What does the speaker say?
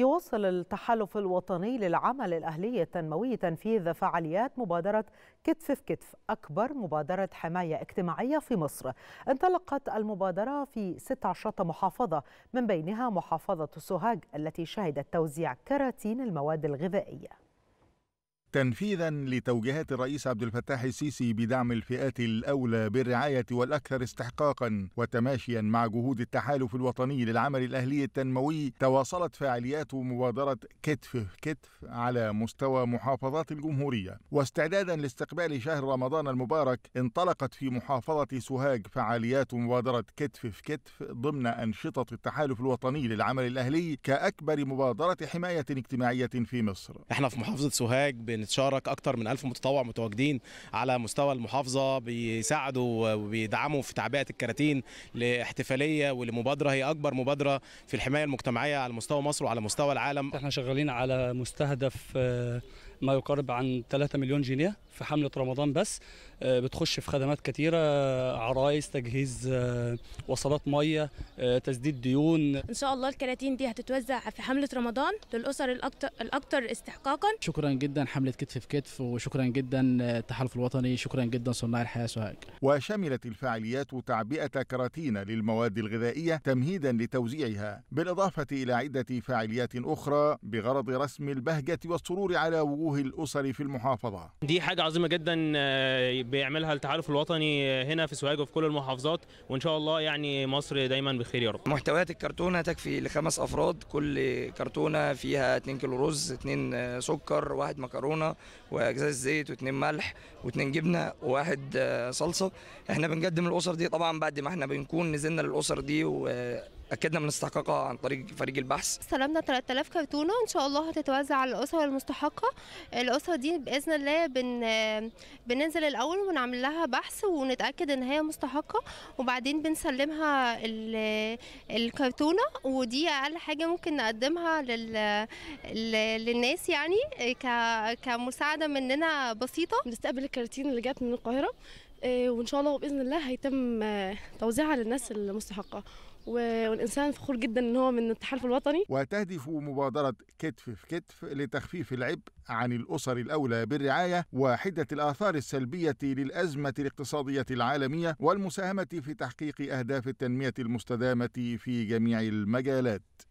يواصل التحالف الوطني للعمل الأهلي التنموي تنفيذ فعاليات مبادرة كتف في كتف أكبر مبادرة حماية اجتماعية في مصر انطلقت المبادرة في 16 محافظة من بينها محافظة سوهاج التي شهدت توزيع كراتين المواد الغذائية تنفيذا لتوجيهات الرئيس عبد الفتاح السيسي بدعم الفئات الاولى بالرعايه والاكثر استحقاقا وتماشيا مع جهود التحالف الوطني للعمل الاهلي التنموي تواصلت فعاليات مبادره كتف في كتف على مستوى محافظات الجمهوريه واستعدادا لاستقبال شهر رمضان المبارك انطلقت في محافظه سوهاج فعاليات مبادره كتف في كتف ضمن انشطه التحالف الوطني للعمل الاهلي كاكبر مبادره حمايه اجتماعيه في مصر احنا في محافظه سوهاج بنتشارك اكتر من 1000 متطوع متواجدين على مستوى المحافظه بيساعدوا وبيدعموا في تعبئه الكراتين لاحتفاليه ولمبادره هي اكبر مبادره في الحمايه المجتمعيه على مستوى مصر وعلى مستوى العالم احنا شغالين على مستهدف آه، ما يقارب عن 3 مليون جنيه في حملة رمضان بس آه، بتخش في خدمات كتيرة آه، عرايس تجهيز آه، وصلات مية تسديد ديون إن شاء الله الكراتين دي هتتوزع في حملة رمضان للأسر الأكثر استحقاقا شكرا جدا حملة كتف في كتف وشكرا جدا التحالف الوطني شكرا جدا صناع الحياة سوهاج وشملت الفعاليات تعبئة كراتين للمواد الغذائية تمهيدا لتوزيعها بالإضافة إلى عدة فعاليات أخرى بغرض رسم البهجة والسرور على وجوه وجوه الأسر في المحافظة دي حاجة عظيمة جدا آه، بيعملها التحالف الوطني آه، هنا في سوهاج وفي كل المحافظات وإن شاء الله يعني مصر دايما بخير يا رب محتويات الكرتونة تكفي لخمس أفراد كل كرتونة فيها 2 كيلو رز 2 آه، سكر واحد مكرونة وأجزاء زيت واثنين ملح واثنين جبنة وواحد صلصة احنا بنقدم الأسر دي طبعا بعد ما احنا بنكون نزلنا للأسر دي و اكدنا من استحقاقها عن طريق فريق البحث استلمنا 3000 كرتونه ان شاء الله هتتوزع على الاسر المستحقه الاسر دي باذن الله بن... بننزل الاول ونعمل لها بحث ونتاكد ان هي مستحقه وبعدين بنسلمها ال... الكرتونه ودي اقل حاجه ممكن نقدمها لل... لل... للناس يعني ك... كمساعده مننا بسيطه بنستقبل الكراتين اللي جت من القاهره آه، وان شاء الله باذن الله هيتم آه، توزيعها للناس المستحقه والإنسان فخور جدا إن هو من التحالف الوطني وتهدف مبادرة كتف في كتف لتخفيف العبء عن الأسر الأولى بالرعاية وحدة الآثار السلبية للأزمة الاقتصادية العالمية والمساهمة في تحقيق أهداف التنمية المستدامة في جميع المجالات